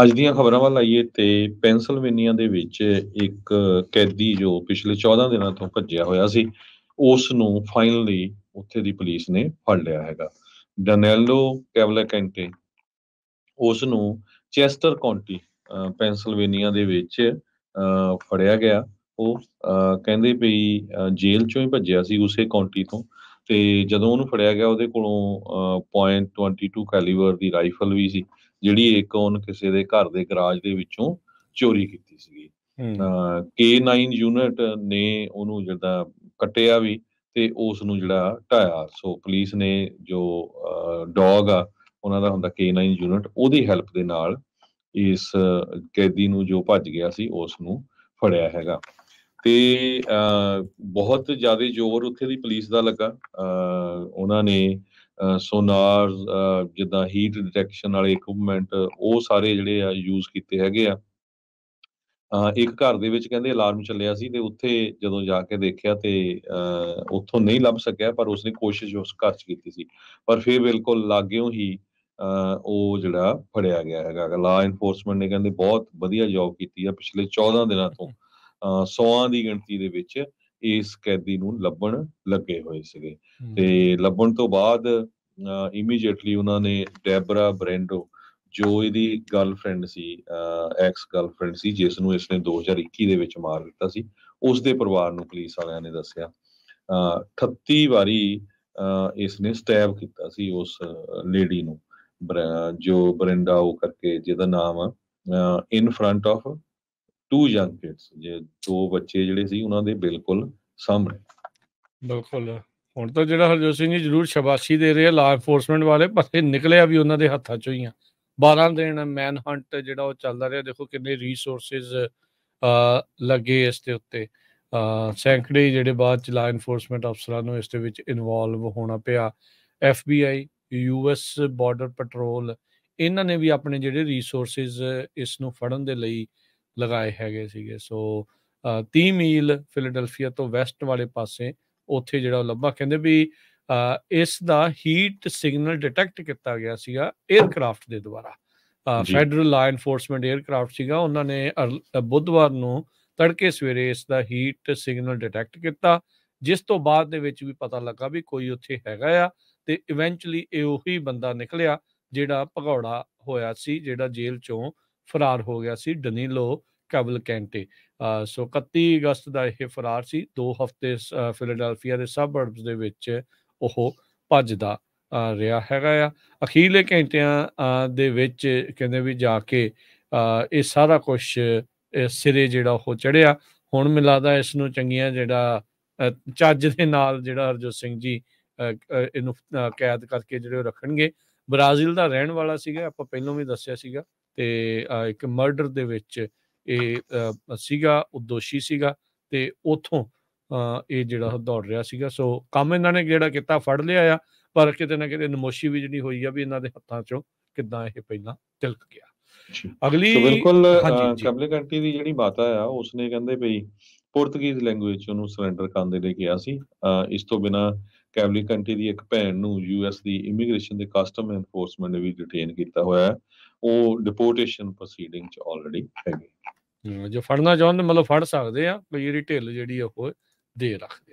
ਅੱਜ ਦੀਆਂ ਖਬਰਾਂ ਵੱਲ ਆਈਏ ਤੇ ਪੈਂਸਿਲਵੇਨੀਆ ਦੇ ਵਿੱਚ ਇੱਕ ਕੈਦੀ ਜੋ ਪਿਛਲੇ 14 ਦਿਨਾਂ ਤੋਂ ਭੱਜਿਆ ਹੋਇਆ ਸੀ ਉਸ ਨੂੰ ਫਾਈਨਲੀ ਉੱਥੇ ਦੀ ਪੁਲਿਸ ਨੇ ਫੜ ਲਿਆ ਹੈਗਾ ਡਨੈਲੋ ਕੈਵਲਕੈਂਟੇ ਉਸ ਨੂੰ ਚੈਸਟਰ ਕਾਉਂਟੀ ਪੈਂਸਿਲਵੇਨੀਆ ਦੇ ਵਿੱਚ ਫੜਿਆ ਗਿਆ ਉਹ ਕਹਿੰਦੇ ਵੀ ਜੇਲ੍ਹ ਚੋਂ ਹੀ ਭੱਜਿਆ ਸੀ ਉਸੇ ਕਾਉਂਟੀ ਤੋਂ ਤੇ ਜਦੋਂ ਉਹਨੂੰ ਫੜਿਆ ਗਿਆ ਉਹਦੇ ਕੋਲੋਂ .22 ਕੈਲੀਬਰ ਦੀ ਰਾਈਫਲ ਵੀ ਸੀ ਜਿਹੜੀ ਇੱਕ ਉਹਨ ਕਿਸੇ ਦੇ ਘਰ ਦੇ ਗਰਾਜ ਦੇ ਵਿੱਚੋਂ ਚੋਰੀ ਕੀਤੀ ਸੀਗੀ K9 ਯੂਨਿਟ ਨੇ ਉਹਨੂੰ ਜਿਹੜਾ ਕਟਿਆ ਵੀ ਤੇ ਉਸ ਨੂੰ ਜਿਹੜਾ ਢਾਇਆ ਸੋ ਪੁਲਿਸ ਨੇ ਜੋ ਡੌਗ ਆ ਉਹਨਾਂ ਦਾ ਹੁੰਦਾ K9 ਯੂਨਿਟ ਉਹਦੀ ਹੈਲਪ ਦੇ ਨਾਲ ਇਸ ਕੈਦੀ ਨੂੰ ਜੋ ਭੱਜ ਗਿਆ ਸੀ ਉਸ ਨੂੰ ਫੜਿਆ ਹੈਗਾ ਤੇ ਬਹੁਤ ਜ਼ਿਆਦਾ ਜ਼ੋਰ ਉੱਥੇ ਦੀ ਪੁਲਿਸ ਦਾ ਲੱਗਾ ਉਹਨਾਂ ਨੇ ਸੋਨਾਰ ਜਿੱਦਾਂ ਹੀਟ ਡਿਟੈਕਸ਼ਨ ਵਾਲੇ ਇਕਵਿਪਮੈਂਟ ਉਹ ਸਾਰੇ ਜਿਹੜੇ ਆ ਯੂਜ਼ ਕੀਤੇ ਹੈਗੇ ਆ ਇੱਕ ਘਰ ਦੇ ਵਿੱਚ ਕਹਿੰਦੇ ਅਲਾਰਮ ਚੱਲਿਆ ਸੀ ਤੇ ਉੱਥੇ ਜਦੋਂ ਜਾ ਕੇ ਦੇਖਿਆ ਤੇ ਉੱਥੋਂ ਨਹੀਂ ਲੱਭ ਸਕਿਆ ਪਰ ਉਸਨੇ ਕੋਸ਼ਿਸ਼ ਉਸ ਘਰ 'ਚ ਕੀਤੀ ਸੀ ਪਰ ਫਿਰ ਬਿਲਕੁਲ ਲੱਗਿਓ ਹੀ ਉਹ ਜਿਹੜਾ ਫੜਿਆ ਗਿਆ ਹੈਗਾ ਲਾ ਇਨਫੋਰਸਮੈਂਟ ਨੇ ਕਹਿੰਦੇ ਬਹੁਤ ਵਧੀਆ ਜੌਬ ਕੀਤੀ ਆ ਪਿਛਲੇ 14 ਦਿਨਾਂ ਤੋਂ ਸੌਆਂ ਦੀ ਗਿਣਤੀ ਦੇ ਵਿੱਚ ਇਸ ਕੈਦੀ ਨੂੰ ਲੱਭਣ ਲੱਗੇ ਹੋਏ ਸੀਗੇ ਤੇ ਲੱਭਣ ਤੋਂ ਬਾਅਦ ਇਮੀਡੀਏਟਲੀ ਉਹਨਾਂ ਨੇ ਡੈਬਰਾ ਬ੍ਰੈਂਡੋ ਜੋ ਇਹਦੀ ਗਰਲਫ੍ਰੈਂਡ ਸੀ ਐਕਸ ਗਰਲਫ੍ਰੈਂਡ ਸੀ ਜਿਸ ਨੂੰ ਇਸਨੇ 2021 ਦੇ ਵਿੱਚ ਮਾਰ ਦਿੱਤਾ ਸੀ ਉਸ ਦੇ ਪਰਿਵਾਰ ਨੂੰ ਪੁਲਿਸ ਵਾਲਿਆਂ ਨੇ ਦੱਸਿਆ 38 ਵਾਰੀ ਇਸਨੇ ਸਟੈਬ ਕੀਤਾ ਸੀ ਉਸ ਲੇਡੀ ਨੂੰ ਜੋ ਬ੍ਰੈਂਡਾ ਉਹ ਕਰਕੇ ਜਿਹਦਾ ਨਾਮ in front of two young kids ਜੇ ਦੋ ਬੱਚੇ ਜਿਹੜੇ ਸੀ ਉਹਨਾਂ ਦੇ ਬਿਲਕੁਲ ਸਾਹਮਣੇ ਬਿਲਕੁਲ ਹੁਣ ਤਾਂ ਜਿਹੜਾ ਹਰਜੋਤ ਸਿੰਘ ਜੀ ਜ਼ਰੂਰ ਸ਼ਾਬਾਸ਼ੀ ਦੇ ਰਹੇ ਆ ਲਾ ਐਨਫੋਰਸਮੈਂਟ ਵਾਲੇ ਪਰ ਇਹ ਨਿਕਲਿਆ ਵੀ ਉਹਨਾਂ ਦੇ ਹੱਥਾਂ ਚੋਂ ਹੀ ਆ 12 ਦਿਨ ਮੈਨ ਹੰਟ ਜਿਹੜਾ ਉਹ ਚੱਲਦਾ ਰਿਹਾ ਦੇਖੋ ਕਿੰਨੇ ਰਿਸੋਰਸਸ ਲੱਗੇ ਇਸ ਦੇ ਉੱਤੇ ਸੈਂਕੜੇ ਜਿਹੜੇ ਬਾਅਦ ਚ ਲਾ ਐਨਫੋਰਸਮੈਂਟ ਅਫਸਰਾਂ ਨੂੰ ਇਸ ਦੇ ਵਿੱਚ ਇਨਵੋਲਵ ਹੋਣਾ ਪਿਆ ਐਫਬੀਆਈ ਯੂਐਸ ਬਾਰਡਰ ਪੈਟਰੋਲ ਇਹਨਾਂ ਨੇ ਵੀ ਆਪਣੇ ਜਿਹੜੇ ਰਿਸੋਰਸਸ ਇਸ ਨੂੰ ਫੜਨ ਦੇ ਲਈ ਲਗਾਏ ਹੈਗੇ ਸੀਗੇ ਸੋ 30 ਮੀਲ ਫਿਲਡਲਫੀਆ ਤੋਂ ਵੈਸਟ ਵਾਲੇ ਪਾਸੇ ਉੱਥੇ ਜਿਹੜਾ ਲੱਭਾ ਕਹਿੰਦੇ ਵੀ ਇਸ ਦਾ ਹੀਟ ਸਿਗਨਲ ਡਿਟੈਕਟ ਕੀਤਾ ਗਿਆ ਸੀਗਾ 에ਅਰਕ੍ਰਾਫਟ ਦੇ ਦੁਆਰਾ ਫੈਡਰਲ ਲਾ ਇਨਫੋਰਸਮੈਂਟ 에ਅਰਕ੍ਰਾਫਟ ਸੀਗਾ ਉਹਨਾਂ ਨੇ ਬੁੱਧਵਾਰ ਨੂੰ ਤੜਕੇ ਸਵੇਰੇ ਇਸ ਦਾ ਹੀਟ ਸਿਗਨਲ ਡਿਟੈਕਟ ਕੀਤਾ ਜਿਸ ਤੋਂ ਬਾਅਦ ਦੇ ਵਿੱਚ ਵੀ ਪਤਾ ਲੱਗਾ ਵੀ ਕੋਈ ਉੱਥੇ ਹੈਗਾ ਆ ਤੇ ਇਵੈਂਚੁਅਲੀ ਇਹ ਉਹੀ ਬੰਦਾ ਨਿਕਲਿਆ ਜਿਹੜਾ ਭਗੌੜਾ ਹੋਇਆ ਸੀ ਜਿਹੜਾ ਜੇਲ੍ਹ ਚੋਂ ਫਰਾਰ ਹੋ ਗਿਆ ਸੀ ਡਨੀਲੋ ਕੈਵਲ ਕੈਂਟੇ ਸੋ 31 ਅਗਸਤ ਦਾ ਇਹ ਫਰਾਰ ਸੀ 2 ਹਫ਼ਤੇ ਫਿਲਡਲਫੀਆ ਦੇ ਸਬਅਰਬਸ ਦੇ ਵਿੱਚ ਉਹ ਭੱਜਦਾ ਰਿਹਾ ਹੈਗਾ ਆ ਅਖੀਰਲੇ ਘੰਟਿਆਂ ਦੇ ਵਿੱਚ ਕਹਿੰਦੇ ਵੀ ਜਾ ਕੇ ਇਹ ਸਾਰਾ ਕੁਝ ਸਿਰੇ ਜਿਹੜਾ ਉਹ ਚੜਿਆ ਹੁਣ ਮਿਲਦਾ ਇਸ ਨੂੰ ਚੰਗੀਆਂ ਜਿਹੜਾ ਚੱਜ ਦੇ ਨਾਲ ਜਿਹੜਾ ਹਰਜੋਤ ਸਿੰਘ ਜੀ ਇਹਨੂੰ ਕੈਦ ਕਰਕੇ ਜਿਹੜੇ ਰੱਖਣਗੇ ਬ੍ਰਾਜ਼ੀਲ ਦਾ ਰਹਿਣ ਵਾਲਾ ਸੀਗਾ ਆਪਾਂ ਪਹਿਲਾਂ ਵੀ ਦੱਸਿਆ ਸੀਗਾ ਤੇ ਇੱਕ ਮਰਡਰ ਦੇ ਵਿੱਚ ਇਹ ਸੀਗਾ ਉਹ ਦੋਸ਼ੀ ਸੀਗਾ ਤੇ ਉਥੋਂ ਇਹ ਜਿਹੜਾ ਦੌੜ ਰਿਹਾ ਸੀਗਾ ਸੋ ਕੰਮ ਇਹਨਾਂ ਨੇ ਜਿਹੜਾ ਕੀਤਾ ਫੜ ਲਿਆ ਆ ਪਰ ਕਿਤੇ ਨਾ ਕਿਤੇ ਨਮੋਸ਼ੀ ਵੀ ਜਿਹੜੀ ਹੋਈ ਆ ਵੀ ਇਹਨਾਂ ਦੇ ਹੱਥਾਂ ਚੋਂ ਕਿੱਦਾਂ ਇਹ ਪਹਿਲਾਂ ਤਿਲਕ ਗਿਆ ਅਗਲੀ ਬਿਲਕੁਲ ਕਬਲੇ ਕੰਟੀ ਦੀ ਜਿਹੜੀ ਬਾਤ ਆ ਉਸਨੇ ਕਹਿੰਦੇ ਭਈ ਪੁਰਤਗੀਜ਼ ਲੈਂਗੁਏਜ ਚ ਉਹਨੂੰ ਸਰੈਂਡਰ ਕਰਨ ਦੇ ਲਈ ਕਿਹਾ ਸੀ ਇਸ ਤੋਂ ਬਿਨਾ ਕੈਵਲੀ ਕੰਟਰੀ ਦੀ ਇੱਕ ਭੈਣ ਨੂੰ ਯੂਐਸ ਦੀ ਇਮੀਗ੍ਰੇਸ਼ਨ ਦੇ ਕਸਟਮ ਐਨਫੋਰਸਮੈਂਟ ਨੇ ਵੀ ਡਿਟੇਨ ਕੀਤਾ ਹੋਇਆ ਹੈ ਉਹ ਡਿਪੋਰਟੇਸ਼ਨ ਪ੍ਰੋਸੀਡਿੰਗ ਚ ਆਲਰੇਡੀ ਹੈਗੇ ਜੋ ਫੜਨਾ ਚਾਹੁੰਦੇ ਮਤਲਬ ਫੜ ਸਕਦੇ ਆ ਕੋਈ ਢਿੱਲ ਜਿਹੜੀ ਉਹ ਦੇ ਰੱਖ